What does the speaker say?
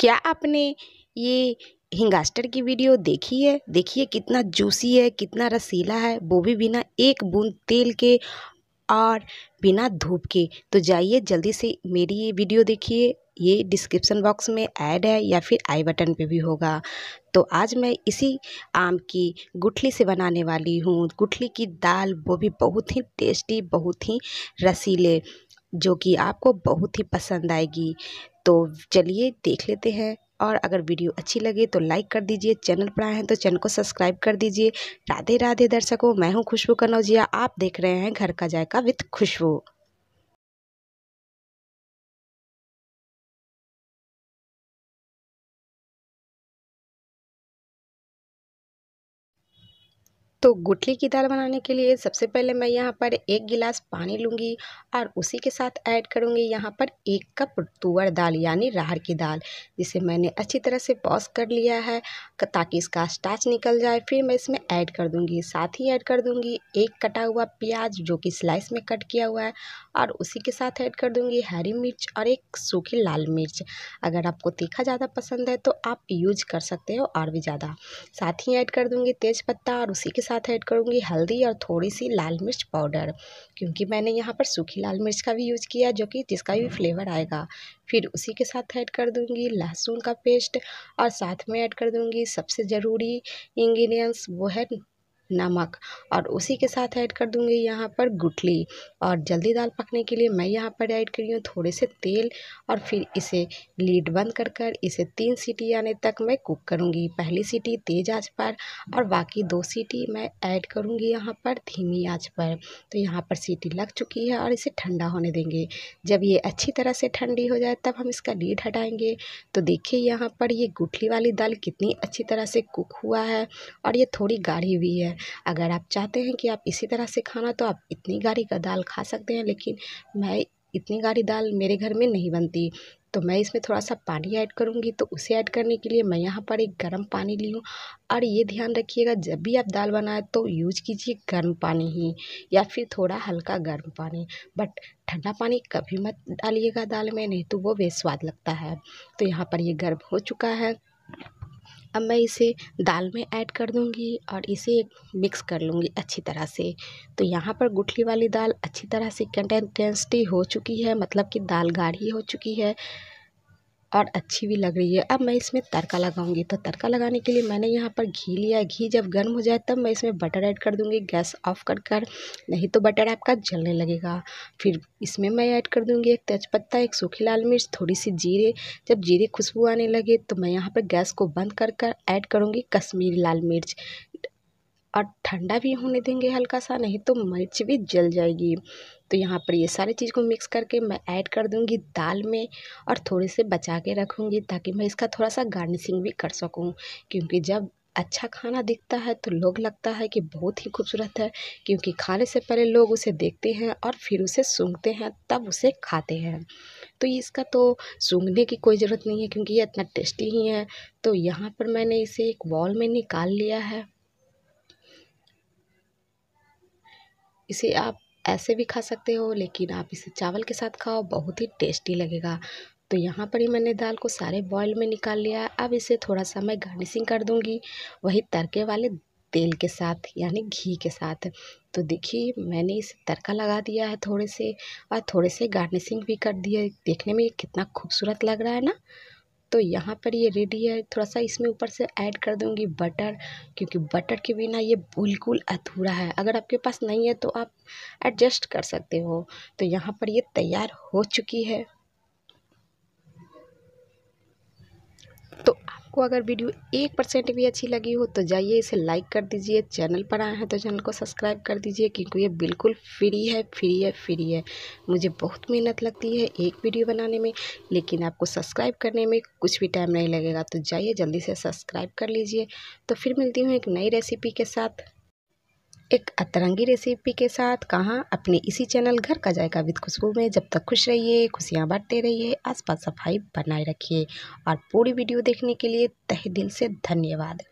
क्या आपने ये हिंगास्टर की वीडियो देखी है देखिए कितना जूसी है कितना रसीला है वो भी बिना एक बूंद तेल के और बिना धूप के तो जाइए जल्दी से मेरी ये वीडियो देखिए ये डिस्क्रिप्शन बॉक्स में ऐड है या फिर आई बटन पे भी होगा तो आज मैं इसी आम की गुठली से बनाने वाली हूँ गुठली की दाल वो भी बहुत ही टेस्टी बहुत ही रसीले जो कि आपको बहुत ही पसंद आएगी तो चलिए देख लेते हैं और अगर वीडियो अच्छी लगे तो लाइक कर दीजिए चैनल पर आए हैं तो चैनल को सब्सक्राइब कर दीजिए राधे राधे दर्शकों मैं हूं खुशबू कनौजिया आप देख रहे हैं घर का जायका विथ खुशबू तो गुठली की दाल बनाने के लिए सबसे पहले मैं यहाँ पर एक गिलास पानी लूँगी और उसी के साथ ऐड करूँगी यहाँ पर एक कप तुअर दाल यानी राहर की दाल जिसे मैंने अच्छी तरह से वॉश कर लिया है ताकि इसका स्टाच निकल जाए फिर मैं इसमें ऐड कर दूँगी साथ ही ऐड कर दूँगी एक कटा हुआ प्याज जो कि स्लाइस में कट किया हुआ है और उसी के साथ ऐड कर दूँगी हरी मिर्च और एक सूखी लाल मिर्च अगर आपको तीखा ज़्यादा पसंद है तो आप यूज कर सकते हो और भी ज़्यादा साथ ही ऐड कर दूँगी तेज़ और उसी के साथ ऐड करूँगी हल्दी और थोड़ी सी लाल मिर्च पाउडर क्योंकि मैंने यहाँ पर सूखी लाल मिर्च का भी यूज़ किया जो कि जिसका भी फ्लेवर आएगा फिर उसी के साथ ऐड कर दूँगी लहसुन का पेस्ट और साथ में ऐड कर दूँगी सबसे ज़रूरी इंग्रीडियंट्स वो है नमक और उसी के साथ ऐड कर दूँगी यहाँ पर गुठली और जल्दी दाल पकने के लिए मैं यहाँ पर ऐड करी हूँ थोड़े से तेल और फिर इसे लीड बंद कर कर इसे तीन सीटी आने तक मैं कुक करूँगी पहली सीटी तेज़ आँच पर और बाकी दो सीटी मैं ऐड करूँगी यहाँ पर धीमी आँच पर तो यहाँ पर सीटी लग चुकी है और इसे ठंडा होने देंगे जब ये अच्छी तरह से ठंडी हो जाए तब हम इसका लीड हटाएंगे तो देखिए यहाँ पर ये गुठली वाली दाल कितनी अच्छी तरह से कुक हुआ है और ये थोड़ी गाढ़ी हुई है अगर आप चाहते हैं कि आप इसी तरह से खाना तो आप इतनी गाढ़ी का दाल खा सकते हैं लेकिन मैं इतनी गाढ़ी दाल मेरे घर में नहीं बनती तो मैं इसमें थोड़ा सा पानी ऐड करूँगी तो उसे ऐड करने के लिए मैं यहाँ पर एक गर्म पानी ली हूँ और ये ध्यान रखिएगा जब भी आप दाल बनाए तो यूज कीजिए गर्म पानी ही या फिर थोड़ा हल्का गर्म पानी बट ठंडा पानी कभी मत डालिएगा दाल में नहीं तो वो बेस्वाद लगता है तो यहाँ पर ये गर्म हो चुका है अब मैं इसे दाल में ऐड कर दूँगी और इसे मिक्स कर लूँगी अच्छी तरह से तो यहाँ पर गुठली वाली दाल अच्छी तरह से कंटेंटेंसटी हो चुकी है मतलब कि दाल गाढ़ी हो चुकी है और अच्छी भी लग रही है अब मैं इसमें तड़का लगाऊंगी तो तड़का लगाने के लिए मैंने यहाँ पर घी लिया घी जब गर्म हो जाए तब मैं इसमें बटर ऐड कर दूंगी गैस ऑफ कर कर नहीं तो बटर आपका जलने लगेगा फिर इसमें मैं ऐड कर दूंगी एक तेज़पत्ता एक सूखी लाल मिर्च थोड़ी सी जीरे जब जीरे खुशबू आने लगे तो मैं यहाँ पर गैस को बंद कर कर ऐड करूँगी कश्मीरी लाल मिर्च और ठंडा भी होने देंगे हल्का सा नहीं तो मिर्च भी जल जाएगी तो यहाँ पर ये सारी चीज़ को मिक्स करके मैं ऐड कर दूँगी दाल में और थोड़े से बचा के रखूँगी ताकि मैं इसका थोड़ा सा गार्निशिंग भी कर सकूँ क्योंकि जब अच्छा खाना दिखता है तो लोग लगता है कि बहुत ही खूबसूरत है क्योंकि खाने से पहले लोग उसे देखते हैं और फिर उसे सूंघते हैं तब उसे खाते हैं तो इसका तो सूंघने की कोई ज़रूरत नहीं है क्योंकि ये इतना टेस्टी ही है तो यहाँ पर मैंने इसे एक वॉल में निकाल लिया है इसे आप ऐसे भी खा सकते हो लेकिन आप इसे चावल के साथ खाओ बहुत ही टेस्टी लगेगा तो यहाँ पर ही मैंने दाल को सारे बॉयल में निकाल लिया है अब इसे थोड़ा सा मैं गार्निशिंग कर दूँगी वही तड़के वाले तेल के साथ यानी घी के साथ तो देखिए मैंने इसे तड़का लगा दिया है थोड़े से और थोड़े से गार्निशिंग भी कर दिए देखने में कितना खूबसूरत लग रहा है ना तो यहाँ पर ये रेडी है थोड़ा सा इसमें ऊपर से ऐड कर दूँगी बटर क्योंकि बटर के बिना ये बिल्कुल अधूरा है अगर आपके पास नहीं है तो आप एडजस्ट कर सकते हो तो यहाँ पर ये तैयार हो चुकी है आपको अगर वीडियो एक परसेंट भी अच्छी लगी हो तो जाइए इसे लाइक कर दीजिए चैनल पर आए हैं तो चैनल को सब्सक्राइब कर दीजिए क्योंकि ये बिल्कुल फ्री है फ्री है फ्री है मुझे बहुत मेहनत लगती है एक वीडियो बनाने में लेकिन आपको सब्सक्राइब करने में कुछ भी टाइम नहीं लगेगा तो जाइए जल्दी से सब्सक्राइब कर लीजिए तो फिर मिलती हूँ एक नई रेसिपी के साथ एक अतरंगी रेसिपी के साथ कहाँ अपने इसी चैनल घर का जायका विद खुशबू में जब तक खुश रहिए खुशियाँ बांटते रहिए आसपास सफाई बनाए रखिए और पूरी वीडियो देखने के लिए तहे दिल से धन्यवाद